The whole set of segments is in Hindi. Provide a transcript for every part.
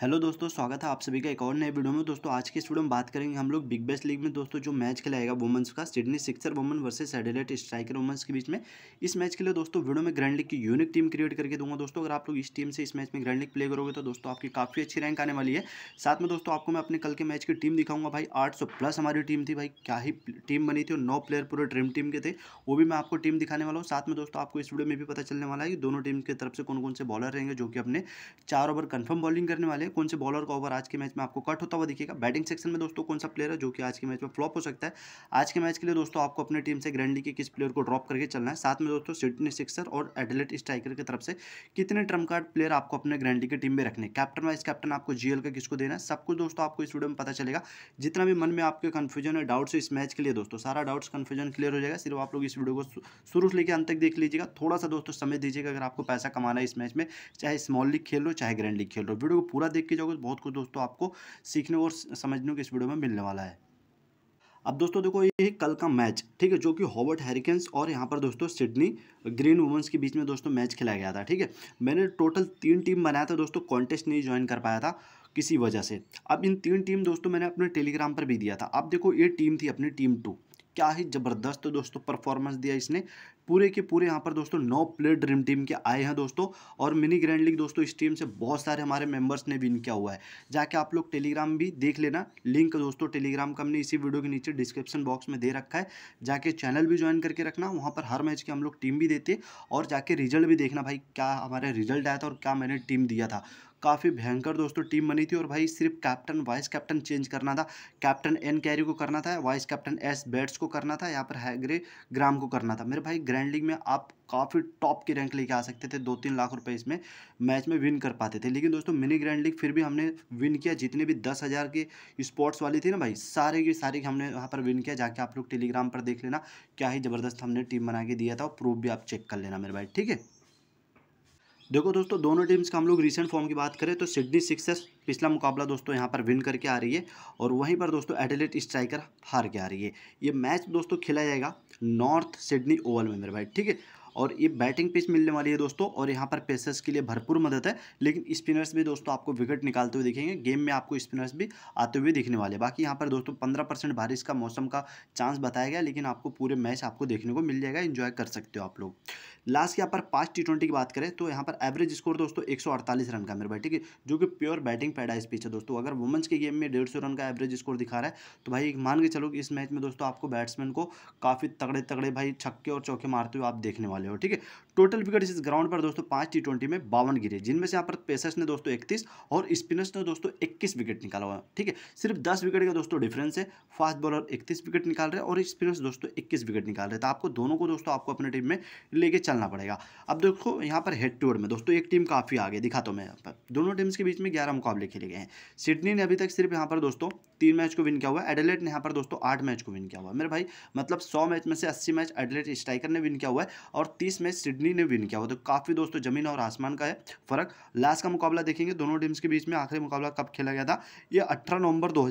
हेलो दोस्तों स्वागत है आप सभी का एक और नए वीडियो में दोस्तों आज के इस वीडियो में बात करेंगे हम लोग बिग बैश लीग में दोस्तों जो मैच खिलाएगा वुमेंस का Sydney sixer woman versus satellite striker women's के बीच में इस मैच के लिए दोस्तों वीडियो में ग्रैंड लीग की यूनिक टीम क्रिएट करके दूंगा दोस्तों अगर आप लोग इस टीम से इस मैच में ग्रैंड लीग प्ले करोगे तो दोस्तों आपकी काफ़ी अच्छी रैंक आने वाली है साथ में दोस्तों आपको मैं अपने कल के मैच की टीम दिखाऊंगा भाई आठ प्लस हमारी टीम थी भाई क्या ही टीम बनी थी और नौ प्लेयर पूरे ड्रीम टीम के थे वो भी मैं आपको टीम दिखाने वाला हूँ साथ में दोस्तों आपको इस वीडियो में भी पता चलने वाला है कि दोनों टीम की तरफ से कौन कौन से बॉलर रहेंगे जो कि अपने चार ओवर कन्फर्म बॉलिंग करने वाले हैं कौन से बॉलर का ओवर आज के मैच में आपको कट होता हुआ दिखेगा बैटिंग सेक्शन में दोस्तों कौन सा प्लेयर है जो कि आज के मैच में फ्लॉप हो सकता है आज के मैच के लिए दोस्तों आपको अपने टीम से ग्रैंडली के किस प्लेयर को ड्रॉप करके चलना है साथ में दोस्तों सिडनी सिक्सर और एडलेट स्ट्राइकर की तरफ से कितने ट्रम कार्ड प्लेयर आपको अपने ग्रैंडली की टीम में रखने कैप्टन वाइस कैप्टन आपको जीएल का किसको देना है सब कुछ दोस्तों आपको इस वीडियो में पता चलेगा जितना भी मन में आपके कन्फ्यूजन है डाउट्स इस मैच के लिए दोस्तों सारा डाउट्स कन्फ्यूजन क्लियर हो जाएगा सिर्फ आप लोग इस वीडियो को शुरू से लेकर अंत तक देख लीजिएगा थोड़ा सा दोस्तों समय दीजिएगा अगर आपको पैसा कमाना है इस मैच में चाहे स्मॉल लीग खेल लो चाहे ग्रैंड लीग खेल लो वीडियो को पूरा देख के जाओगे तो बहुत कुछ दोस्तों आपको सीखने और समझने को इस वीडियो में मिलने वाला है अब दोस्तों देखो ये कल का मैच ठीक है जो कि हॉबर्ट हेरिकेंस और यहाँ पर दोस्तों सिडनी ग्रीन वुमेंस के बीच में दोस्तों मैच खेला गया था ठीक है मैंने टोटल तीन टीम बनाया था दोस्तों कॉन्टेस्ट नहीं ज्वाइन कर पाया था किसी वजह से अब इन तीन टीम दोस्तों मैंने अपने टेलीग्राम पर भी दिया था अब देखो ये टीम थी अपनी टीम टू क्या ही ज़बरदस्त दोस्तों परफॉर्मेंस दिया इसने पूरे के पूरे यहाँ पर दोस्तों नौ प्लेयर ड्रीम टीम के आए हैं दोस्तों और मिनी ग्रैंड लीग दोस्तों इस टीम से बहुत सारे हमारे मेंबर्स ने विन किया हुआ है जाके आप लोग टेलीग्राम भी देख लेना लिंक दोस्तों टेलीग्राम का हमने इसी वीडियो के नीचे डिस्क्रिप्शन बॉक्स में दे रखा है जाके चैनल भी ज्वाइन करके रखना वहाँ पर हर मैच की हम लोग टीम भी देते और जाके रिजल्ट भी देखना भाई क्या हमारा रिजल्ट आया था और क्या मैंने टीम दिया था काफ़ी भयंकर दोस्तों टीम बनी थी और भाई सिर्फ कैप्टन वाइस कैप्टन चेंज करना था कैप्टन एन कैरी को करना था वाइस कैप्टन एस बैट्स को करना था यहाँ पर हैगरे ग्राम को करना था मेरे भाई ग्रैंड लीग में आप काफ़ी टॉप की रैंक लेके आ सकते थे दो तीन लाख रुपए इसमें मैच में विन कर पाते थे लेकिन दोस्तों मिनी ग्रैंड लीग फिर भी हमने विन किया जितने भी दस हज़ार के स्पोर्ट्स वाली थी ना भाई सारे की सारी हमने वहाँ पर विन किया जाके आप लोग टेलीग्राम पर देख लेना क्या ही ज़बरदस्त हमने टीम बना के दिया था और प्रूफ भी आप चेक कर लेना मेरे भाई ठीक है देखो दोस्तों दोनों टीम्स का हम लोग रिसेंट फॉर्म की बात करें तो सिडनी सिक्सर्स पिछला मुकाबला दोस्तों यहाँ पर विन करके आ रही है और वहीं पर दोस्तों एडिलेट स्ट्राइकर हार के आ रही है ये मैच दोस्तों खेला जाएगा नॉर्थ सिडनी ओवल में मेरे भाई ठीक है और ये बैटिंग पिच मिलने वाली है दोस्तों और यहाँ पर पेसर्स के लिए भरपूर मदद है लेकिन स्पिनर्स भी दोस्तों आपको विकेट निकालते हुए दिखेंगे गेम में आपको स्पिनर्स भी आते हुए दिखने वाले बाकी यहाँ पर दोस्तों पंद्रह परसेंट बारिश का मौसम का चांस बताया गया लेकिन आपको पूरे मैच आपको देखने को मिल जाएगा इन्जॉय कर सकते हो आप लोग लास्ट यहाँ पर पाँच टी ट्वेंटी की बात करें तो यहाँ पर एवरेज स्कोर दोस्तों एक सौ अड़तालीस रन का मेरे भाई ठीक है जो कि प्योर बैटिंग पैडाइज पिच है दोस्तों अगर वुमेंस के गेम में डेढ़ सौ रन का एवरेज स्कोर दिखा रहा है तो भाई मान के चलो कि इस मैच में दोस्तों आपको बैट्समैन को काफ़ी तगड़े तगड़े भाई छक्के और चौके मारते हुए आप देखने वाले वाले हो ठीक है टोटल विकेट इस ग्राउंड पर दोस्तों पांच टी ट्वेंटी में बावन गिरे जिनमें से यहाँ पर पेसर्स ने दोस्तों इकतीस और स्पिनर्स ने दोस्तों इक्कीस विकेट निकाला हुआ ठीक है सिर्फ दस विकेट का दोस्तों डिफरेंस है फास्ट बॉलर इकतीस विकेट निकाल रहे और स्पिनर्स दोस्तों इक्कीस विकेट निकाल रहे तो आपको दोनों को दोस्तों आपको अपने टीम में लेके चलना पड़ेगा अब देखो यहाँ पर हेड टू में दोस्तों एक टीम काफ़ी आगे दिखा तो मैं यहाँ पर दोनों टीम्स के बीच में ग्यारह मुकाबले खेले गए हैं सिडनी ने अभी तक सिर्फ यहाँ पर दोस्तों तीन मैच को विन किया हुआ है एडलेट ने यहाँ पर दोस्तों आठ मैच को विन किया हुआ है मेरे भाई मतलब सौ मैच में से अस्सी मैच एडलेट स्ट्राइकर ने विन किया हुआ है और तीस मैच सिडनी सिडनी ने विन किया हुआ तो काफ़ी दोस्तों ज़मीन और आसमान का है फ़र्क लास्ट का मुकाबला देखेंगे दोनों टीम्स के बीच में आखिरी मुकाबला कब खेला गया था यह अठारह नवंबर दो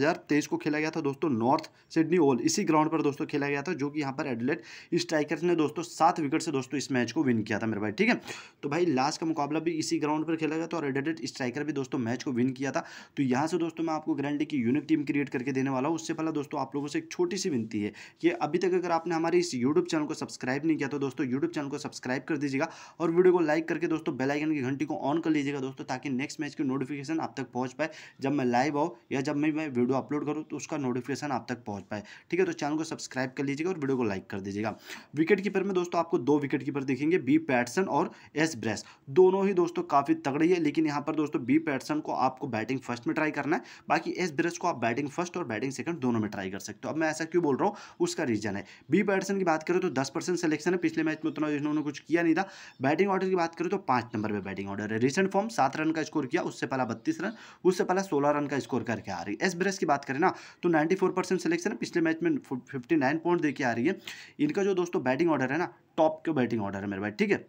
को खेला गया था दोस्तों नॉर्थ सिडनी ओल इसी ग्राउंड पर दोस्तों खेला गया था जो कि यहाँ पर एडलेट स्ट्राइकर्स ने दोस्तों सात विकेट से दोस्तों इस मैच को विन किया था मेरे भाई ठीक है तो भाई लास्ट का मुकाबला भी इसी ग्राउंड पर खेला गया था और एडलेट स्ट्राइकर भी दोस्तों मैच को विन किया था तो यहाँ से दोस्तों मैं आपको ग्रैंडी की यूनिक टीम क्रिएट करके देने वाला हूँ उससे पहले दोस्तों आप लोगों से एक छोटी सी विनती है कि अभी तक अगर आपने हमारे इस यूट्यूब चैनल को सब्सक्राइब नहीं किया तो दोस्तों यूट्यूब चैनल को सब्सक्राइब कर दीजिएगा और वीडियो को लाइक करके दोस्तों बेलाइकन की घंटी को ऑन कर लीजिएगा दोस्तों ताकि नेक्स्ट मैच की नोटिफिकेशन आप तक पहुँच पाए जब मैं लाइव आऊँ या जब मैं मैं वीडियो अपलोड करूँ तो उसका नोटिफिकेशन आप तक पहुँच पाए ठीक है तो चैनल को सब्सक्राइब कर लीजिएगा और वीडियो को लाइक कर दीजिएगा विकेट कीपर में दोस्तों आपको दो विकेट कीपर दिखेंगे बी पैटसन और एस ब्रेस दोनों ही दोस्तों काफ़ी तगड़ी है लेकिन यहाँ पर दोस्तों बी पैटसन को आपको बैटिंग फर्स्ट में ट्राई करना है बाकी एस ब्रेस को आप बैटिंग फर्स्ट और बैटिंग सेकंड दोनों में ट्राई कर सकते हो अब मैं ऐसा क्यों बोल रहा हूँ उसका रीजन है बी पैटसन की बात करें तो दस परसेंट सिलेक्शन है पिछले मैच में उतना इन्होंने कुछ किया नहीं खरीदा बैटिंग ऑर्डर की बात करें तो पाँच नंबर पर बैटिंग ऑर्डर है रिसेंट फॉर्म सात रन का स्कोर किया उससे पहला बत्तीस रन उससे पहला सोलह रन का स्कोर करके आ रही है एस ब्रेस की बात करें ना तो नाइन्टी सिलेक्शन है पिछले मैच में फिफ्टी पॉइंट देके आ रही है इनका जो दोस्तों बैटिंग ऑर्डर है ना टॉप के बैटिंग ऑर्डर है मेरे भाई ठीक है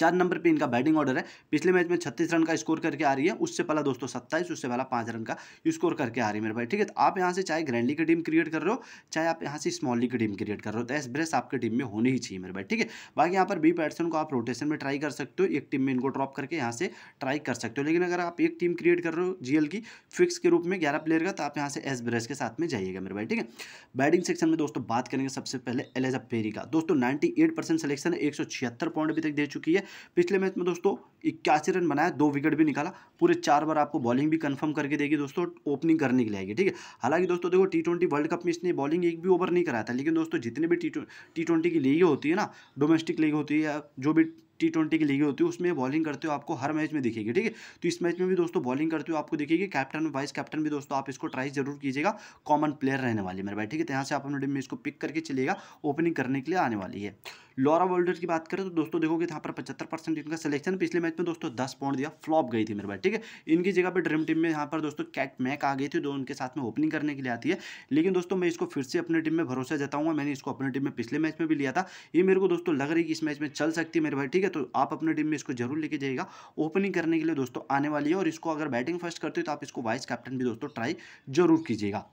चार नंबर पे इनका बैटिंग ऑर्डर है पिछले मैच में छत्तीस रन का स्कोर करके आ रही है उससे पहला दोस्तों सत्ताईस उससे पहला पाँच रन का स्कोर करके आ रही है मेरे भाई ठीक है तो आप यहाँ से चाहे ग्रैंडली की टीम क्रिएट कर रहे हो चाहे आप यहाँ से स्मॉल लीग की टीम क्रिएट कर रहे हो तो एस ब्रेस आपकी टीम में होनी ही चाहिए मेरे भाई ठीक है बाकी यहाँ पर बी बैट्समैन को आप रोटेशन में ट्राई कर सकते हो एक टीम में इनको ड्रॉप करके यहाँ से ट्राई कर सकते हो लेकिन अगर आप एक टीम क्रिएट कर रहे हो जीएल की फिक्स के रूप में ग्यारह प्लेयर का तो आप यहाँ से एस ब्रेस के साथ में जाइएगा मेरे भाई ठीक है बैटिंग सेक्शन में दोस्तों बात करेंगे सबसे पहले एलेजा पेरी का दोस्तों नाइन्टी एट परसेंट सिलेक्शन एक सौ छिहत्तर पॉइंट अभी तक दे चुकी है पिछले मैच में दोस्तों इक्यासी रन बनाया दो विकेट भी निकाला पूरे चार बार आपको बॉलिंग भी कंफर्म करके देगी दोस्तों ओपनिंग करने के लिए आएगी ठीक है हालांकि दोस्तों देखो टी ट्वेंटी वर्ल्ड कप में इसने बॉलिंग एक भी ओवर नहीं कराया था लेकिन दोस्तों जितने भी टी ट्वेंटी की लीग होती है ना डोमेस्टिक लीग होती है या जो भी टी ट्वेंटी की लीग होती है उसमें बॉलिंग करते हो आपको हर मैच में दिखेगी ठीक है तो इस मैच में भी दोस्तों बॉलिंग करते हो आपको दिखेगी कैप्टन वाइस कैप्टन भी दोस्तों आप इसको ट्राई जरूर कीजिएगा कॉमन प्लेयर रहने वाली मेरे भाई ठीक है तो यहाँ से आप अपने टीम में इसको पिक करके चलेगा ओपनिंग करने के लिए आने वाली है लॉरा वर्ल्डर की बात करें तो दोस्तों देखोगे यहाँ पर पचहत्तर परसेंट इनका सिलेक्शन पिछले मैच में तो दोस्तों दस पॉइंट दिया फ्लॉप गई थी मेरे भाई ठीक है इनकी जगह पर ड्रीम टीम में यहाँ पर दोस्तों कैट मैक आ गई थी जो उनके साथ में ओपनिंग करने के लिए आती है लेकिन दोस्तों मैं इसको फिर से अपनी टीम में भरोसा जताऊंगा मैंने इसको अपनी टीम में पिछले मैच में भी लिया था ये मेरे को दोस्तों लग रही कि इस मैच में चल सकती है मेरे भाई ठीक है तो आप अपनी टीम में इसको जरूर लेके जाइएगा ओपनिंग करने के लिए दोस्तों आने वाली है और इसको अगर बैटिंग फर्स्ट करते हो तो आप इसको वाइस कैप्टन भी दोस्तों ट्राई जरूर कीजिएगा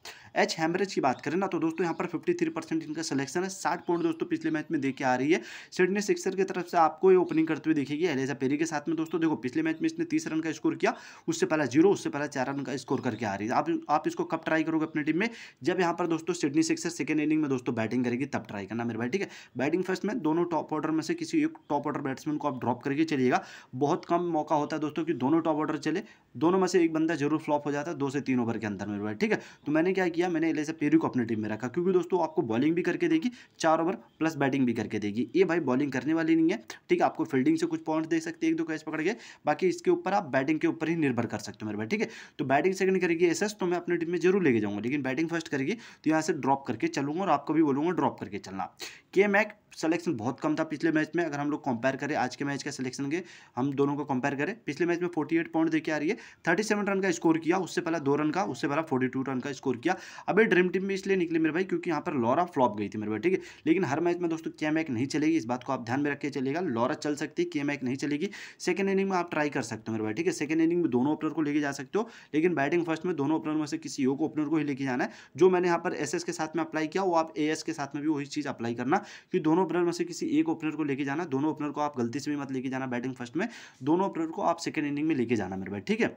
एच हैमरेज की बात करें ना तो दोस्तों यहाँ पर 53 परसेंट इनका सिलेक्शन है साठ पॉइंट दोस्तों पिछले मैच में देखे आ रही है सिडनी सिक्सर की तरफ से आपको ये ओपनिंग करते हुए देखेगी एलेजा पेरी के साथ में दोस्तों देखो पिछले मैच में इसने तीस रन का स्कोर किया उससे पहले जीरो उससे पहले चार रन का स्कोर करके आ रही है आप आप इसको कब ट्राई करोगे अपनी टीम में जब यहाँ पर दोस्तों सिडनी सिक्सर सेकेंड इनिंग में दोस्तों बैटिंग करेगी तब ट्राई करना मेरे भाई ठीक है बैटिंग फर्स्ट में दोनों टॉप ऑर्डर में से किसी एक टॉप ऑर्डर बैट्समैन को आप ड्रॉप करके चलिएगा बहुत कम मौका होता है दोस्तों कि दोनों टॉप ऑर्डर चले दोनों में से एक बंदा जरूर फ्लॉप हो जाता है दो से तीन ओवर के अंदर में ठीक है तो मैंने क्या किया मैंने एलेसा पेरू को अपने टीम में रखा क्योंकि दोस्तों आपको बॉलिंग भी करके देगी चार ओवर प्लस बैटिंग भी करके देगी ये भाई बॉलिंग करने वाली नहीं है ठीक है आपको फील्डिंग से कुछ पॉइंट दे सकते हैं एक दो कैच पकड़ के बाकी इसके ऊपर आप बैटिंग के ऊपर ही निर्भर कर सकते हो मेरे भाई ठीक है तो बैटिंग सेकंड करेगी एस तो मैं अपनी टीम में जरूर लेके जाऊंगा लेकिन बैटिंग फर्स्ट करेगी तो यहाँ से ड्रॉप करके चलूंगा और आपको भी बोलूंगा ड्रॉप करके चलना के मैक सलेक्शन बहुत कम था पिछले मैच में अगर हम लोग कंपेयर करें आज के मैच का सिलेक्शन के हम दोनों को कंपेयर करें पिछले मैच में 48 पॉइंट देखे आ रही है 37 रन का स्कोर किया उससे पहला दो रन का उससे पहला 42 रन का स्कोर किया अभी ड्रीम टीम में इसलिए निकली मेरे भाई क्योंकि यहाँ पर लॉरा फ्लॉप गई थी मेरे भाई ठीक है लेकिन हर मैच में दोस्तों के मैक नहीं चलेगी इस बात को आप ध्यान में रखिए चलेगा लॉरा चल सकती है के मैक नहीं चलेगी सेकंड इनिंग में आप ट्राई कर सकते हो मेरे भाई ठीक है सेकंड इनिंग में दोनों ओपनर को लेके जा सकते हो लेकिन बैटिंग फर्स्ट में दोनों ओपनर में से किसी योग ओपनर को ही लेके जाना है जो मैंने यहाँ पर एस के साथ में अप्लाई किया वो आप ए के साथ में भी वही चीज़ अप्लाई करना कि दोनों ओपनर में से किसी एक ओपनर को लेके जाना दोनों ओपनर को आप गलती से भी मत लेके जाना बैटिंग फर्स्ट में दोनों ओपनर को आप सेकेंड इनिंग में लेके जाना मेरे भाई ठीक है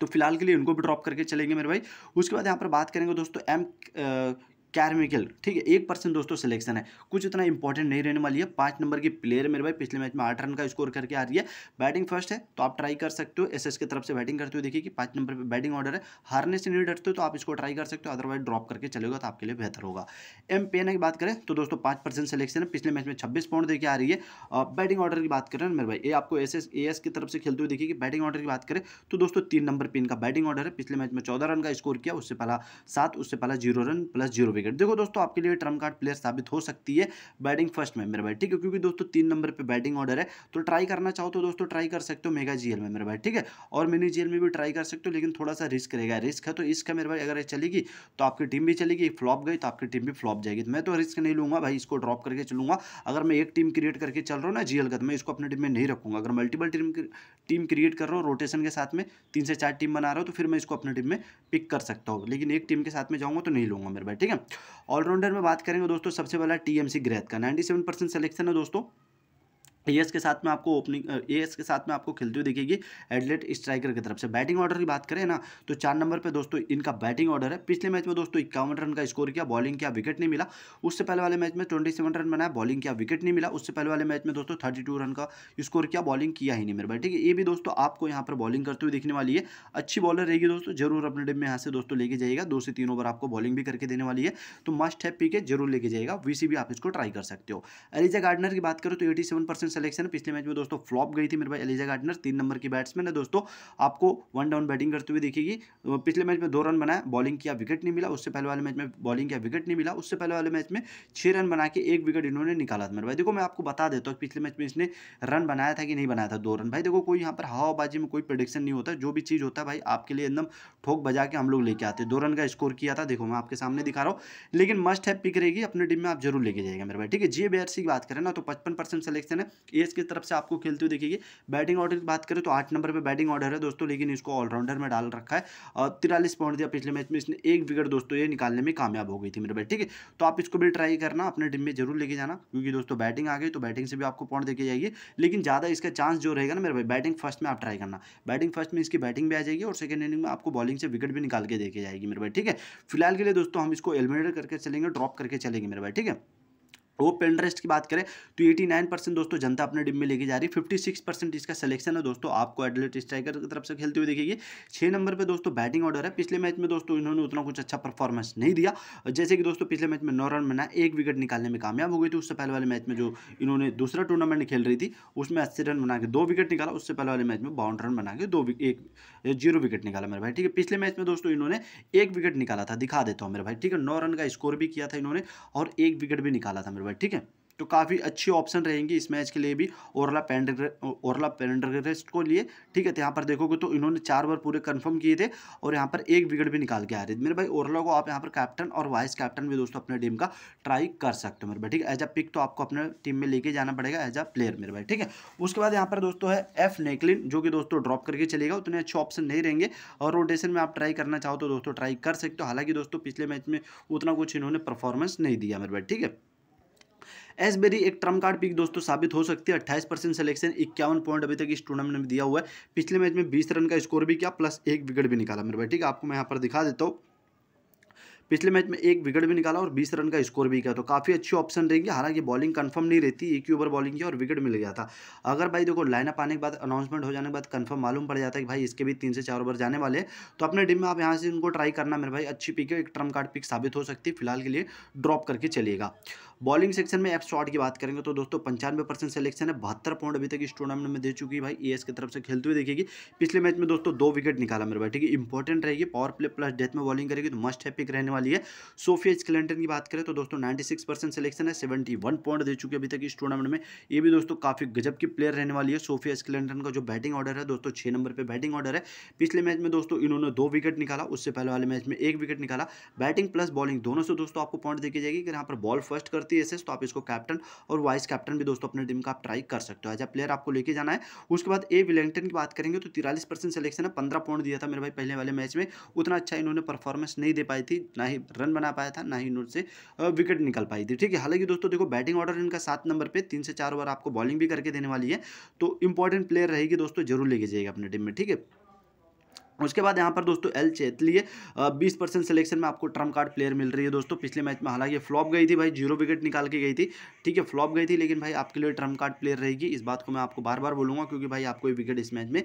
तो फिलहाल के लिए उनको भी ड्रॉप करके चलेंगे मेरे भाई उसके बाद यहाँ पर बात करेंगे दोस्तों एम कैरमिकल ठीक है एक परसेंट दोस्तों सिलेक्शन है कुछ इतना इंपॉर्टेंट नहीं रहने वाली है पांच नंबर की प्लेयर मेरे भाई पिछले मैच में आठ रन का स्कोर करके आ रही है बैटिंग फर्स्ट है तो आप ट्राई कर सकते हो एसएस की तरफ से बैटिंग करते हुए देखिए कि पांच नंबर पर बैटिंग ऑर्डर है हारने से नहीं डरते हो तो आप इसको ट्राई कर सकते हो अदरवाइज ड्रॉप करके चलेगा तो आपके लिए बेहतर होगा एम पेन की बात करें तो दोस्तों पाँच परसेंट सिलेक्शन है पिछले मैच में छब्बीस पॉइंट देखिए आ रही है बैटिंग ऑर्डर की बात करें मेरे भाई ये आपको एस एस एस की तरफ से खेलते हुए देखिए कि बैटिंग ऑर्डर की बात करें तो दोस्तों तीन नंबर पिन का बैटिंग ऑर्डर है पिछले मैच में चौदह रन का स्कोर किया उससे पहला सात उससे पहला zero run plus zero wicket wicket देखो दोस्तों आपके लिए ट्रम कार्ड प्लेयर साबित हो सकती है बैटिंग फर्स्ट में मेरे भाई ठीक है क्योंकि दोस्तों तीन नंबर पर बैटिंग ऑर्डर है तो ट्राई करना चाहो तो दोस्तों ट्राई कर सकते हो मेगा जी में मेरे भाई ठीक है और मिनी जी में भी ट्राई कर सकते हो लेकिन थोड़ा सा रिस्क रहेगा रिस्क है तो इसका मेरे भाई अगर चलेगी तो आपकी टीम भी चलेगी फ्लॉप गई तो आपकी टीम भी फ्लॉप जाएगी मैं तो रिस्क नहीं लूंगा भाई इसको ड्रॉप करके चलूंगा अगर मैं एक टीम क्रिएट करके चल रहा हूँ ना जीएल का तो मैं इसको अपने टीम में नहीं रखूंगा अगर मल्टीपल टीम टीम क्रिएट कर रहा हूँ रोटेशन के साथ में तीन से चार टीम बना रहा हूँ तो फिर मैं इसको अपने टीम में पिक कर सकता हूँ लेकिन एक टीम के साथ में जाऊँगा तो नहीं लूँगा मेरे भाई ठीक है ऑलराउंडर में बात करेंगे दोस्तों सबसे पहला टीएमसी ग्रेथ का 97 परसेंट सिलेक्शन है दोस्तों एस के साथ में आपको ओपनिंग एस के साथ में आपको खेलते हुए दिखेगी एडलेट स्ट्राइकर की तरफ से बैटिंग ऑर्डर की बात करें ना तो चार नंबर पे दोस्तों इनका बैटिंग ऑर्डर है पिछले मैच में दोस्तों इक्यावन रन का स्कोर किया बॉलिंग किया विकेट नहीं मिला उससे पहले वाले मैच में ट्वेंटी सेवन रन बनाया बॉलिंग किया विकेट नहीं मिला उससे पहले वाले मैच में दोस्तों थर्टी टू रन का स्कोर किया बॉलिंग किया ही नहीं मेरे भाई ठीक है ये भी दोस्तों आपको यहाँ पर बॉलिंग करते हुए दिखने वाली है अच्छी बॉलर रहेगी दोस्तों जरूर अपने टीम में यहाँ से दोस्तों लेके जाएगा दो से तीन ओवर आपको बॉलिंग भी करके देने वाली है तो मस्ट है पी के जरूर लेके जाएगा वीसी भी आप इसको ट्राई कर सकते हो एलिजा गार्डनर की बात करो तो एटी सेवन परसेंट सिलेक्शन पिछले मैच में दोस्तों फ्लॉप गई थी मेरे भाई एलिजा गार्डनर तीन नंबर की बैट्समैन है दोस्तों आपको वन डाउन बैटिंग करते हुए देखेगी पिछले मैच में दो रन बनाया बॉलिंग किया विकेट नहीं मिला उससे पहले वाले मैच में बॉलिंग किया विकेट नहीं मिला उससे पहले वाले मैच में छः रन बना के एक विकेट इन्होंने निकाला था मेरे भाई देखो मैं आपको बता देता हूँ पिछले मैच में इसने रन बनाया था कि नहीं बनाया था दो रन भाई देखो कोई यहाँ पर हवाबाजी में कोई प्रडिक्शन नहीं होता जो भी चीज़ होता है भाई आपके लिए एकदम ठोक बजा के हम लोग लेके आते दो रन का स्कोर किया था देखो मैं आपके सामने दिखा रहा हूँ लेकिन मस्ट है पिक रहेगी अपने टीम में आप जरूर लेके जाएगा मेरे भाई ठीक है जी की बात करें ना तो पचपन परसेंट सिलेक्शन है एस की तरफ से आपको खेलते हुए देखिए बैटिंग ऑर्डर की बात करें तो आठ नंबर पर बैटिंग ऑर्डर है दोस्तों लेकिन इसको ऑलराउंडर में डाल रखा है और तिरालीस पॉइंट दिया पिछले मैच में इसने एक विकेट दोस्तों ये निकालने में कामयाब हो गई थी मेरे बैठ ठीक है तो आप इसको भी ट्राई करना अपने टीम में जरूर लेके जाना क्योंकि दोस्तों बैटिंग आ गई तो बैटिंग से भी आपको पॉइंट देखे जाएगी लेकिन ज़्यादा इसका चांस जो रहेगा ना मेरे भाई बैटिंग फर्स्ट में आप ट्राई करना बैटिंग फर्स्ट में इसकी बैटिंग भी आ जाएगी और सेकंड इनिंग में आपको बॉलिंग से विकेट भी निकाल के देखे जाएगी मेरे भाई ठीक है फिलहाल के लिए दोस्तों हम इसको एलिमिनेट करके चलेंगे ड्रॉप करके चलेंगे मेरे भाई ठीक है वो पेंड्रेस्ट इंटरेस्ट की बात करें तो 89 परसेंट दोस्तों जनता अपने डिम में लेके जा रही है 56 परसेंट इसका सिलेक्शन है दोस्तों आपको एडलेट स्ट्राइकर की तरफ से खेलते हुए देखेंगे छः नंबर पे दोस्तों बैटिंग ऑर्डर है पिछले मैच में दोस्तों इन्होंने उतना कुछ अच्छा परफॉर्मेंस नहीं दिया जैसे कि दोस्तों पिछले मैच में नौ रन बना एक विकेट निकालने में कामयाब हो गई थी उससे पहले वाले मैच में जो इन्होंने दूसरा टूर्नामेंट खेल रही थी उसमें अस्सी रन बना के दो विकेट निकाला उससे पहले वाले मैच में बाउंड रन बना के दो एक जीरो विकेट निकाला मेरे भाई ठीक है पिछले मैच में दोस्तों इन्होंने एक विकेट निकाला था दिखा देता हूँ मेरे भाई ठीक है नौ रन का स्कोर भी किया था इन्होंने और एक विकेट भी निकाला था मेरे है ठीक है तो काफ़ी अच्छी ऑप्शन रहेंगी इस मैच के लिए भी ओरला पेंडर ओरला पेंडरग्रेस्ट को लिए ठीक है तो यहाँ पर देखोगे तो इन्होंने चार बार पूरे कंफर्म किए थे और यहाँ पर एक विकेट भी निकाल के आ रहे थे मेरे भाई ओरला को आप यहाँ पर कैप्टन और वाइस कैप्टन भी दोस्तों अपने टीम का ट्राई कर सकते हो मेरे भाई ठीक है एज अ पिक तो आपको अपने टीम में लेके जाना पड़ेगा एज अ प्लेयर मेरे भाई ठीक है उसके बाद यहाँ पर दोस्तों है एफ नेकलिन जो कि दोस्तों ड्रॉप करके चलेगा उतने अच्छे ऑप्शन नहीं रहेंगे और रोटेशन में आप ट्राई करना चाहो तो दोस्तों ट्राई कर सकते हो हालांकि दोस्तों पिछले मैच में उतना कुछ इन्होंने परफॉर्मेंस नहीं दिया मेरे भाई ठीक है एसबेरी एक ट्रम कार्ड पिक दोस्तों साबित हो सकती है अट्ठाईस परसेंट सिलेक्शन इक्यावन पॉइंट अभी तक इस टूर्नामेंट में दिया हुआ है पिछले मैच में बीस रन का स्कोर भी किया प्लस एक विकेट भी निकाला मेरे भाई ठीक है आपको मैं यहाँ पर दिखा देता हूँ पिछले मैच में एक विकेट भी निकाला और 20 रन का स्कोर भी किया तो काफ़ी अच्छी ऑप्शन रहेगी हालांकि बॉलिंग कंफर्म नहीं रहती एक ही ओवर बॉलिंग की और विकेट मिल गया था अगर भाई देखो लाइनअप आने के बाद अनाउंसमेंट हो जाने के बाद कंफर्म मालूम पड़ जाता है कि भाई इसके भी तीन से चार ओवर जाने वाले तो अपने टीम में आप यहाँ से उनको ट्राई करना मेरे भाई अच्छी पिक है एक ट्रम कार्ड पिक साबित हो सकती है फिलहाल के लिए ड्रॉप करके चलिएगा बॉलिंग सेक्शन में एफ शॉट की बात करेंगे तो दोस्तों पंचानवे परसेंट सिलेक्शन है बहत्तर पॉइंट अभी तक इस टूर्नामेंट में दे चुकी है भाई ए की तरफ से खेलते हुए देखेगी पिछले मैच में दोस्तों दो विकेट निकाला मेरे भाई ठीक है इंपॉर्टेंट रहेगी पावर प्ले प्लस डेथ में बॉलिंग करेगी तो मस्ट है पिक रहने वाली है सोफिया स्कलेंटन की बात करें तो दोस्तों नाइन्टी सिक्स परसेंट सिलेक्शन है सेवेंटी वन पॉइंट दे चुकी है अभी तक इस टूर्नामेंट में ये भी दोस्तों काफी गजब की प्लेयर रहने वाली है सोफिया स्कलेंटन का जो बैटिंग ऑर्डर है दोस्तों छः नंबर पर बैटिंग ऑर्डर है पिछले मैच में दोस्तों इन्होंने दो विकेट निकाला उससे पहले वाले मैच में एक विकेट निकाला बैटिंग प्लस बॉलिंग दोनों से दोस्तों आपको पॉइंट देखी जाएगी कि यहाँ पर बॉल फर्स्ट करती है एसेस तो आप इसको कैप्टन और वाइस कैप्टन भी दोस्तों अपने टीम का आप ट्राई कर सकते हो एज प्लेयर आपको लेके जाना है उसके बाद ए विलिंगटन की बात करेंगे तो तिरालीस परसेंट सिलेक्शन है पंद्रह पॉइंट दिया था मेरे भाई पहले वाले मैच में उतना अच्छा इन्होंने परफॉर्मेंस नहीं दे पाई थी ना ही रन बना पाया था ना ही इन्होंने विकेट निकल पाई थी ठीक है हालांकि दोस्तों देखो बैटिंग ऑर्डर इनका सात नंबर पर तीन से चार ओवर आपको बॉलिंग भी करके देने वाली है तो इंपॉर्टेंट प्लेयर रहेगी दोस्तों जरूर लेके जाइएगा अपने टीम में ठीक है उसके बाद यहाँ पर दोस्तों एल चेतली है बीस परसेंट सिलेक्शन में आपको ट्रम्प कार्ड प्लेयर मिल रही है दोस्तों पिछले मैच में हालांकि फ्लॉप गई थी भाई जीरो विकेट निकाल के गई थी ठीक है फ्लॉप गई थी लेकिन भाई आपके लिए ट्रम्प कार्ड प्लेयर रहेगी इस बात को मैं आपको बार बार बोलूँगा क्योंकि भाई आपको विकेट इस मैच में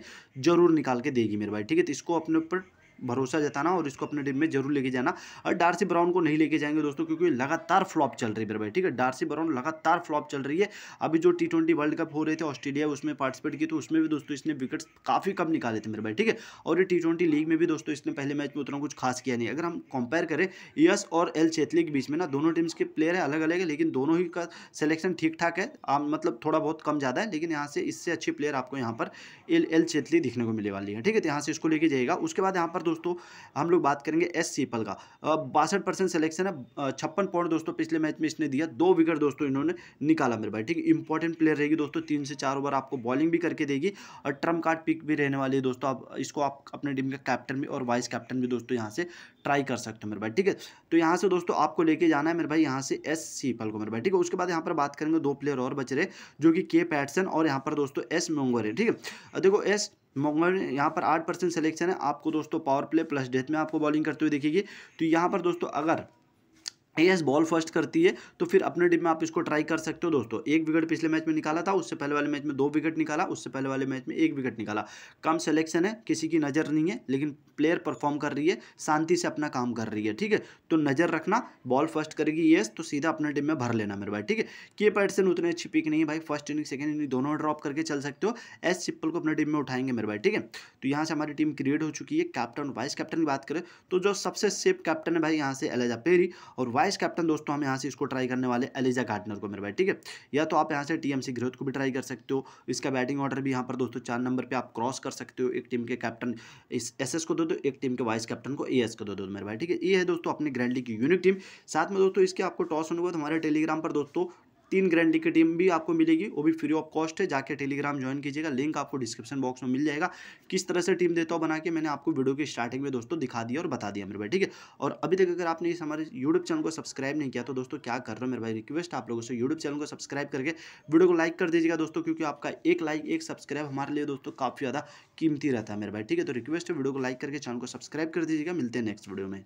जरूर निकाल के देगी मेरे भाई ठीक है तो इसको अपने ऊपर भरोसा जताना और इसको अपने टीम में जरूर लेके जाना और डार्सी ब्राउन को नहीं लेके जाएंगे दोस्तों क्योंकि लगातार फ्लॉप चल रही है भाई ठीक है डार्सी ब्राउन लगातार फ्लॉप चल रही है अभी जो टी ट्वेंटी वर्ल्ड कप हो रहे थे ऑस्ट्रेलिया उसमें पार्टिसिपेट की तो उसमें भी दोस्तों इसने विकेट्स काफ़ी कम निकाले थे मेरे भाई ठीक है और ये टी ट्वेंटी लीग में भी दोस्तों इसने पहले मैच में उतना कुछ खास किया नहीं अगर हम कंपेयर करें यस और एल चेतली के बीच में ना दोनों टीम्स के प्लेयर है अलग अलग है लेकिन दोनों ही का सिलेक्शन ठीक ठाक है मतलब थोड़ा बहुत कम ज़्यादा है लेकिन यहाँ से इससे अच्छे प्लेयर आपको यहाँ पर एल एल चेतली दिखने को मिले वाली है ठीक है तो यहाँ से इसको लेके जाएगा उसके बाद यहाँ पर दोस्तों हम लोग बात करेंगे एस सीपल का बासठ परसेंट सिलेक्शन है छप्पन पॉइंट दोस्तों पिछले मैच में इसने दिया दो विकेट दोस्तों इन्होंने निकाला मेरे भाई ठीक है इंपॉर्टेंट प्लेयर रहेगी दोस्तों तीन से चार ओवर आपको बॉलिंग भी करके देगी और ट्रम्प कार्ड पिक भी रहने वाली है दोस्तों आप इसको आप अपने टीम का कैप्टन भी और वाइस कैप्टन भी दोस्तों यहाँ से ट्राई कर सकते हो मेरे भाई ठीक है तो यहाँ से दोस्तों आपको लेके जाना है मेरे भाई यहाँ से एस सीपल को मेरे भाई ठीक है उसके बाद यहाँ पर बात करेंगे दो प्लेयर और बच रहे जो कि के पैटसन और यहाँ पर दोस्तों एस मोंगोरे ठीक है देखो एस मोंगल यहाँ पर आठ परसेंट सेलेक्शन है आपको दोस्तों पावर प्ले प्लस डेथ में आपको बॉलिंग करते हुए देखेगी तो यहाँ पर दोस्तों अगर एस बॉल फर्स्ट करती है तो फिर अपने डिप में आप इसको ट्राई कर सकते हो दोस्तों एक विकेट पिछले मैच में निकाला था उससे पहले वाले मैच में दो विकेट निकाला उससे पहले वाले मैच में एक विकेट निकाला कम सिलेक्शन है किसी की नज़र नहीं है लेकिन प्लेयर परफॉर्म कर रही है शांति से अपना काम कर रही है ठीक है तो नज़र रखना बॉल फर्स्ट करेगी येस तो सीधा अपने डिप में भर लेना मेरे भाई ठीक है के पैटसन उतने अच्छी पिक नहीं है भाई फर्स्ट इनिंग सेकेंड इनिंग दोनों ड्रॉप करके चल सकते हो एस सिप्पल को अपने टीम में उठाएंगे मेरे भाई ठीक है तो यहाँ से हमारी टीम क्रिएट हो चुकी है कैप्टन वाइस कैप्टन की बात करें तो जो सबसे सेफ कैप्टन है भाई यहाँ से एलेजा पेरी और वाइस वाइस कैप्टन दोस्तों हम यहाँ से इसको ट्राई करने वाले एलिजा गार्डनर को मेरे भाई ठीक है या तो आप यहाँ से टीएमसी ग्रोथ को भी ट्राई कर सकते हो इसका बैटिंग ऑर्डर भी यहाँ पर दोस्तों चार नंबर पर आप क्रॉस कर सकते हो एक टीम के कैप्टन इस एस को दो दो एक टीम के वाइस कैप्टन को एस को दो दो मेरे भाई ठीक है ये है दोस्तों अपनी ग्रैंडली की यूनिक टीम साथ में दोस्तों इसके आपको टॉस होने के बाद हमारे टेलीग्राम पर दोस्तों तीन ग्रैंडी की टीम भी आपको मिलेगी वो भी फ्री ऑफ कॉस्ट है जाके टेलीग्राम ज्वाइन कीजिएगा लिंक आपको डिस्क्रिप्शन बॉक्स में मिल जाएगा किस तरह से टीम देता हूँ बना के मैंने आपको वीडियो की स्टार्टिंग में दोस्तों दिखा दिया और बता दिया मेरे भाई ठीक है और अभी तक अगर आपने इस हमारे यूट्यूब चैनल को सब्सक्राइब नहीं किया तो दोस्तों क्या कर रहे हो मेरे भाई रिक्वेस्ट आप लोगों से यूट्यूब चैनल को सब्सक्राइब करके वीडियो को लाइक कर दीजिएगा दोस्तों क्योंकि आपका एक लाइक एक सब्सक्राइब हमारे लिए दोस्तों काफ़ी ज़्यादा कीमती रहता है मेरे भाई ठीक है तो रिक्वेस्ट है वीडियो को लाइक करके चैनल को सब्सक्राइब कर दीजिएगा मिलते हैं नेक्स्ट वीडियो में